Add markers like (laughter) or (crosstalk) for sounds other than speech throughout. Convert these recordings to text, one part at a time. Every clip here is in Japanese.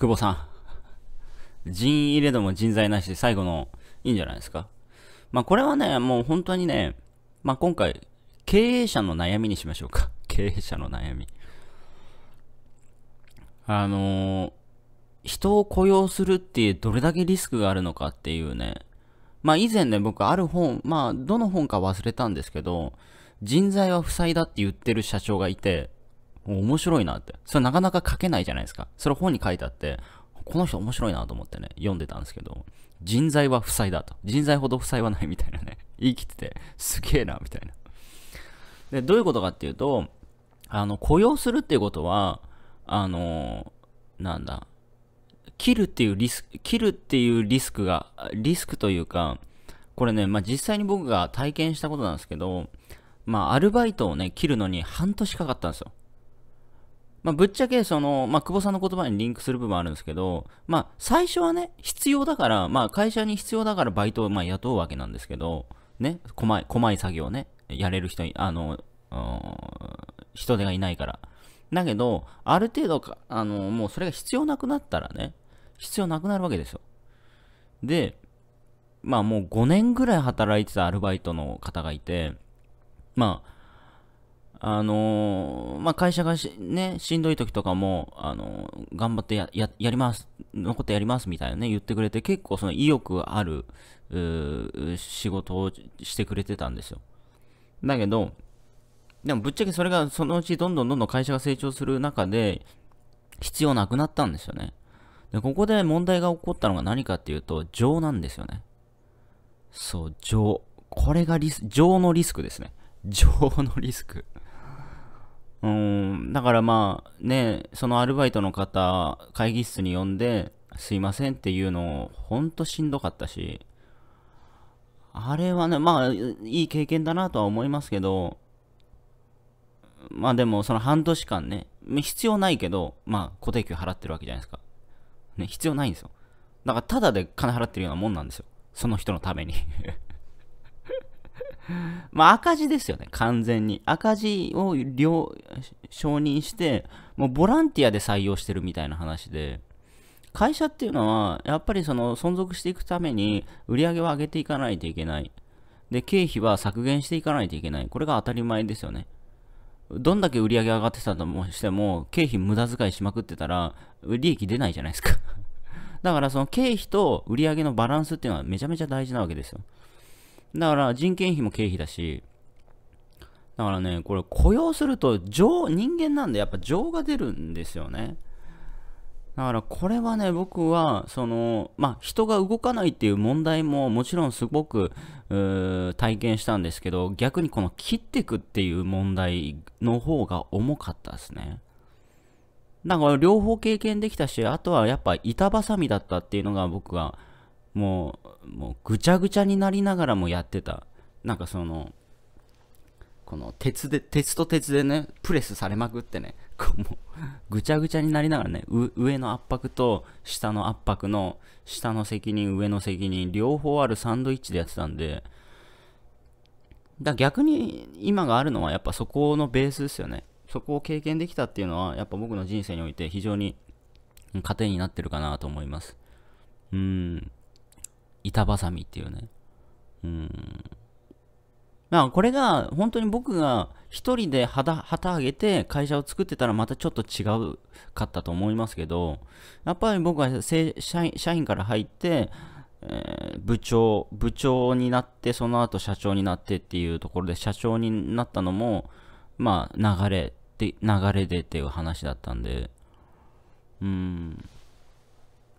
久保さん。人員入れども人材なしで最後のいいんじゃないですか。まあこれはね、もう本当にね、まあ今回、経営者の悩みにしましょうか。(laughs) 経営者の悩み。あのー、人を雇用するってどれだけリスクがあるのかっていうね。まあ以前ね、僕ある本、まあどの本か忘れたんですけど、人材は負債だって言ってる社長がいて、面白いなって。それなかなか書けないじゃないですか。それ本に書いてあって、この人面白いなと思ってね、読んでたんですけど、人材は負債だと。人材ほど負債はないみたいなね。(laughs) 言い切ってて、すげえな、みたいな。で、どういうことかっていうと、あの、雇用するっていうことは、あの、なんだ、切るっていうリスク、切るっていうリスクが、リスクというか、これね、まあ、実際に僕が体験したことなんですけど、まあ、アルバイトをね、切るのに半年かかったんですよ。まあ、ぶっちゃけその、まあ、久保さんの言葉にリンクする部分あるんですけど、まあ、最初はね、必要だから、まあ、会社に必要だからバイトをまあ雇うわけなんですけど、ね、細い、細い作業ね、やれる人、あの、人手がいないから。だけど、ある程度か、あの、もうそれが必要なくなったらね、必要なくなるわけですよ。で、まあもう5年ぐらい働いてたアルバイトの方がいて、まあ、あのー、まあ、会社がし、ね、しんどい時とかも、あのー、頑張ってや、や、やります、残ってやりますみたいなね、言ってくれて、結構その意欲ある、仕事をしてくれてたんですよ。だけど、でもぶっちゃけそれがそのうちどんどんどんどん会社が成長する中で、必要なくなったんですよね。で、ここで問題が起こったのが何かっていうと、情なんですよね。そう、情。これがリス、情のリスクですね。情のリスク。うん、だからまあね、そのアルバイトの方、会議室に呼んで、すいませんっていうの、を、ほんとしんどかったし、あれはね、まあ、いい経験だなとは思いますけど、まあでも、その半年間ね、必要ないけど、まあ、固定給払ってるわけじゃないですか。ね、必要ないんですよ。だから、ただで金払ってるようなもんなんですよ。その人のために (laughs) (laughs) まあ赤字ですよね、完全に。赤字を承認して、もうボランティアで採用してるみたいな話で、会社っていうのは、やっぱりその存続していくために、売り上げを上げていかないといけない。で、経費は削減していかないといけない。これが当たり前ですよね。どんだけ売り上げ上がってたとしても、経費無駄遣いしまくってたら、利益出ないじゃないですか (laughs) だからその経費と売り上げのバランスっていうのはめちゃめちゃ大事なわけですよ。だから人件費も経費だし、だからね、これ雇用すると情、人間なんでやっぱ情が出るんですよね。だからこれはね、僕は、その、まあ、人が動かないっていう問題ももちろんすごく、体験したんですけど、逆にこの切ってくっていう問題の方が重かったですね。だから両方経験できたし、あとはやっぱ板挟みだったっていうのが僕は、もう、もうぐちゃぐちゃになりながらもやってたなんかそのこの鉄で鉄と鉄でねプレスされまくってねこうもうぐちゃぐちゃになりながらね上の圧迫と下の圧迫の下の責任上の責任両方あるサンドイッチでやってたんでだ逆に今があるのはやっぱそこのベースですよねそこを経験できたっていうのはやっぱ僕の人生において非常に糧になってるかなと思いますうん板挟みっていうね。うん。まあ、これが本当に僕が一人で旗揚げて会社を作ってたらまたちょっと違うかったと思いますけど、やっぱり僕は社社員から入って、えー、部長、部長になって、その後社長になってっていうところで社長になったのも、まあ流れで、流れでっていう話だったんで、うん。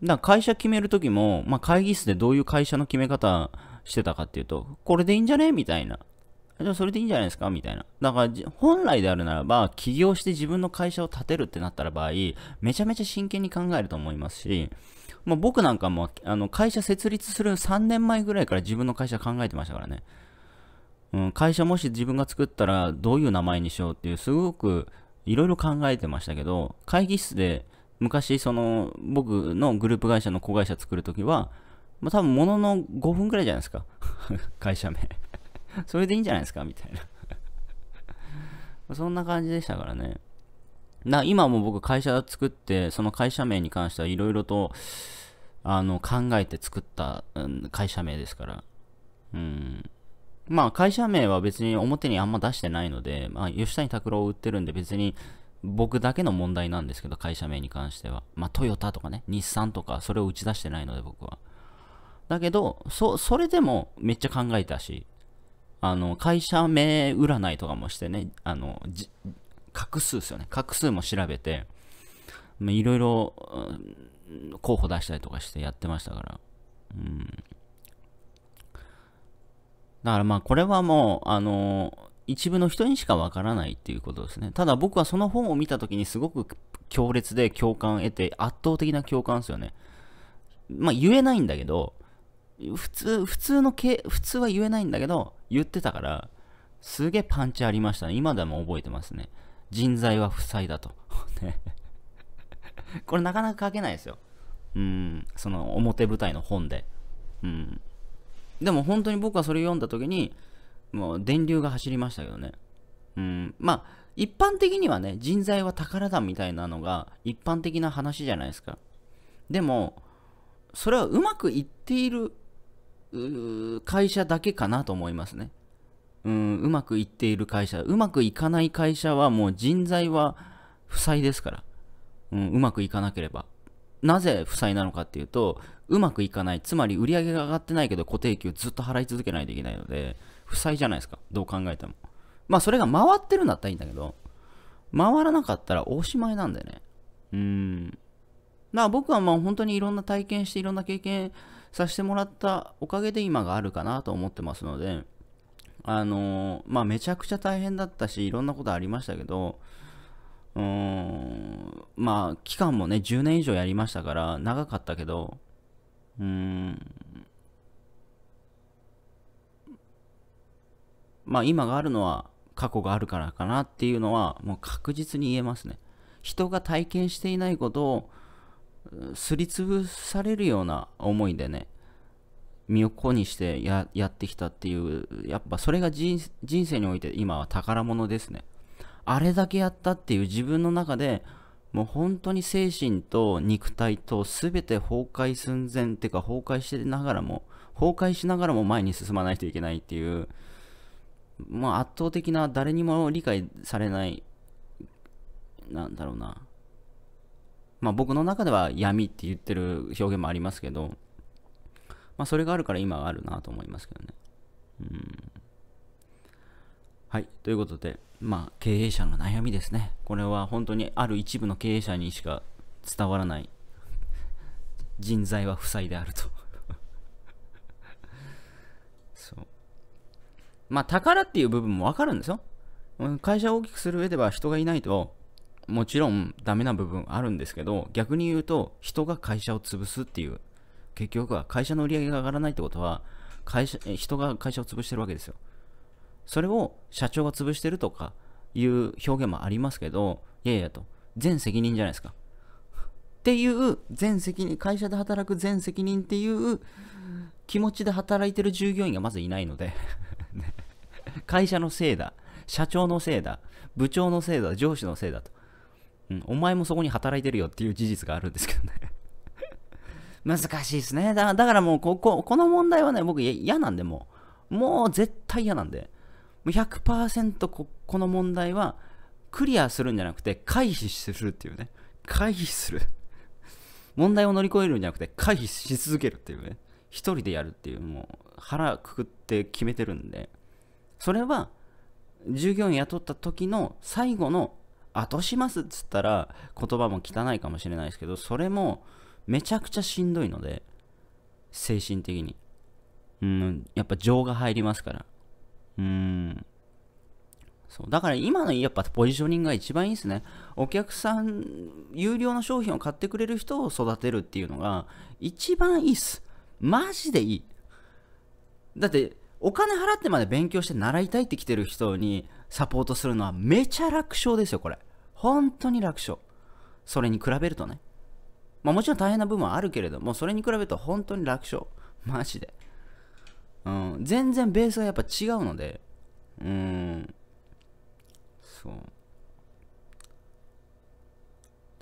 だから会社決めるときも、まあ、会議室でどういう会社の決め方してたかっていうと、これでいいんじゃねみたいな。じゃあそれでいいんじゃないですかみたいな。だから、本来であるならば、起業して自分の会社を建てるってなったら場合、めちゃめちゃ真剣に考えると思いますし、ま僕なんかも、あの、会社設立する3年前ぐらいから自分の会社考えてましたからね。うん、会社もし自分が作ったらどういう名前にしようっていう、すごくいろいろ考えてましたけど、会議室で、昔、その、僕のグループ会社の子会社作るときは、まあ、多分ものの5分くらいじゃないですか。(laughs) 会社名 (laughs) それでいいんじゃないですかみたいな (laughs) そんな感じでしたからね。な今も僕会社作って、その会社名に関してはいろいろとあの考えて作った、うん、会社名ですから。うん。まあ会社名は別に表にあんま出してないので、まあ吉谷拓郎を売ってるんで別に僕だけの問題なんですけど、会社名に関しては。まあ、トヨタとかね、日産とか、それを打ち出してないので、僕は。だけど、そ、それでもめっちゃ考えたし、あの、会社名占いとかもしてね、あの、画数ですよね。画数も調べて、いろいろ候補出したりとかしてやってましたから。うん。だからまあ、これはもう、あの、一部の人にしかわからないっていうことですね。ただ僕はその本を見た時にすごく強烈で共感得て圧倒的な共感ですよね。まあ言えないんだけど、普通、普通のけ、普通は言えないんだけど、言ってたから、すげえパンチありましたね。今でも覚えてますね。人材は負債だと。(laughs) これなかなか書けないですよ。うん、その表舞台の本で。うん。でも本当に僕はそれ読んだ時に、もう電流が走りましたけどね。うん、まあ、一般的にはね、人材は宝だみたいなのが一般的な話じゃないですか。でも、それはうまくいっている会社だけかなと思いますね。うん、うまくいっている会社、うまくいかない会社はもう人材は負債ですから。うん、うまくいかなければ。なぜ負債なのかっていうと、うまくいかない。つまり売り上げが上がってないけど固定給ずっと払い続けないといけないので、負債じゃないですか。どう考えても。まあ、それが回ってるんだったらいいんだけど、回らなかったらおしまいなんだよね。うん。まあ、僕はまあ本当にいろんな体験していろんな経験させてもらったおかげで今があるかなと思ってますので、あのー、まあめちゃくちゃ大変だったし、いろんなことありましたけど、うーん、まあ期間もね、10年以上やりましたから長かったけど、うーん、まあ今があるのは過去があるからかなっていうのはもう確実に言えますね。人が体験していないことをすりつぶされるような思いでね、身を粉にしてやってきたっていう、やっぱそれが人生において今は宝物ですね。あれだけやったっていう自分の中でもう本当に精神と肉体と全て崩壊寸前っていうか崩壊してながらも、崩壊しながらも前に進まないといけないっていう、まあ、圧倒的な誰にも理解されない、なんだろうな。まあ、僕の中では闇って言ってる表現もありますけど、まあ、それがあるから今があるなと思いますけどね。うん。はい。ということで、まあ、経営者の悩みですね。これは本当にある一部の経営者にしか伝わらない。人材は負債であると (laughs) そう。まあ、宝っていう部分もわかるんですよ。会社を大きくする上では人がいないと、もちろんダメな部分あるんですけど、逆に言うと、人が会社を潰すっていう、結局は会社の売り上げが上がらないってことは、会社、人が会社を潰してるわけですよ。それを社長が潰してるとかいう表現もありますけど、いやいやと、全責任じゃないですか。っていう全責任、会社で働く全責任っていう気持ちで働いてる従業員がまずいないので会社のせいだ。社長のせいだ。部長のせいだ。上司のせいだと。うん、お前もそこに働いてるよっていう事実があるんですけどね (laughs) 難しいですね。だからもうここ、この問題はね、僕嫌なんで、もう。もう絶対嫌なんで。100%ここの問題は、クリアするんじゃなくて、回避するっていうね。回避する問題を乗り越えるんじゃなくて、回避し続けるっていうね。一人でやるっていう、もう腹くくって決めてるんで。それは従業員雇った時の最後の後ますっつったら言葉も汚いかもしれないですけどそれもめちゃくちゃしんどいので精神的にうんやっぱ情が入りますからうんそうだから今のやっぱポジショニングが一番いいですねお客さん有料の商品を買ってくれる人を育てるっていうのが一番いいっすマジでいいだってお金払ってまで勉強して習いたいって来てる人にサポートするのはめちゃ楽勝ですよ、これ。本当に楽勝。それに比べるとね。まあもちろん大変な部分はあるけれども、それに比べると本当に楽勝。マジで。うん、全然ベースがやっぱ違うので、うん、そう。だか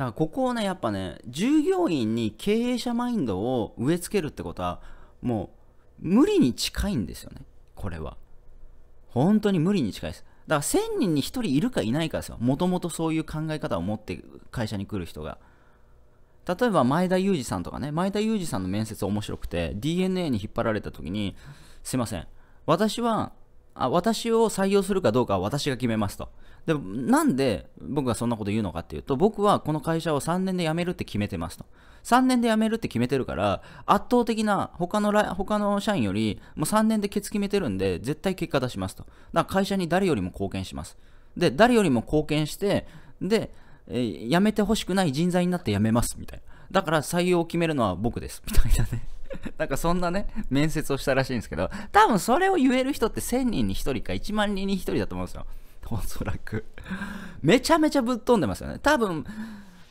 らここをね、やっぱね、従業員に経営者マインドを植え付けるってことは、もう無理に近いんですよね。これは。本当に無理に近いです。だから1000人に1人いるかいないかですよ。もともとそういう考え方を持って会社に来る人が。例えば前田裕二さんとかね、前田裕二さんの面接面白くて、DNA に引っ張られた時に、すいません、私はあ私を採用するかどうかは私が決めますと。でなんで僕がそんなこと言うのかっていうと、僕はこの会社を3年で辞めるって決めてますと。3年で辞めるって決めてるから、圧倒的な他の他の社員よりもう3年でケツ決めてるんで、絶対結果出しますと。だから会社に誰よりも貢献します。で、誰よりも貢献して、で、えー、辞めてほしくない人材になって辞めますみたいな。だから採用を決めるのは僕ですみたいなね (laughs) なんかそんなね、面接をしたらしいんですけど、多分それを言える人って1000人に1人か1万人に1人だと思うんですよ。おそらく。めちゃめちゃぶっ飛んでますよね。多分、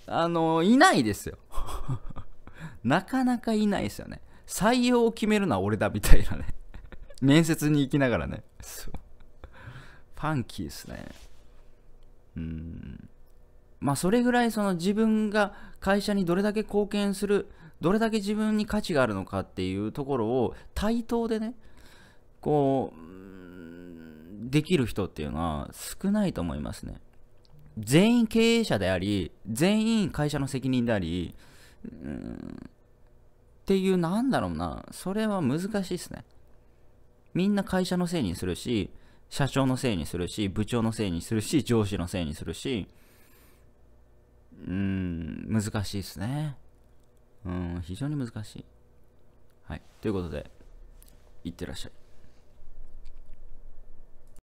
あの、いないですよ。(laughs) なかなかいないですよね。採用を決めるのは俺だみたいなね。面接に行きながらね。そう。ファンキーですね。うん。まあ、それぐらいその自分が会社にどれだけ貢献するどれだけ自分に価値があるのかっていうところを対等でねこうできる人っていうのは少ないと思いますね全員経営者であり全員会社の責任でありっていうなんだろうなそれは難しいですねみんな会社のせいにするし社長のせいにするし部長のせいにするし上司のせいにするしうん、難しいですね。うん、非常に難しい。はい。ということで、いってらっしゃい。